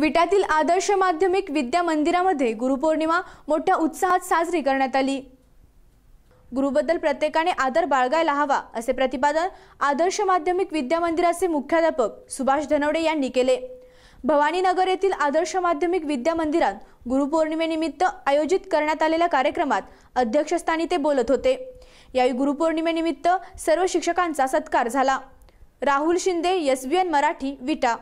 विटातील आदर्श माध्यमिक विद्या मंदिरामध्ये गुरुपौर्णिमा मोठ्या उत्साहात साजरी करण्यात आली गुरुबद्दल प्रत्येकाने आदर बाळगायला हवा असे प्रतिपादन आदर्श माध्यमिक विद्या मंदिराचे मुख्याध्यापक सुभाष धनवडे यांनी केले भवानीनगर येथील आदर्श माध्यमिक विद्या मंदिरात गुरुपौर्णिमेनिमित्त आयोजित करण्यात आलेल्या कार्यक्रमात अध्यक्षस्थानी ते बोलत होते यावेळी गुरुपौर्णिमेनिमित्त सर्व शिक्षकांचा सत्कार झाला राहुल शिंदे एस एन मराठी विटा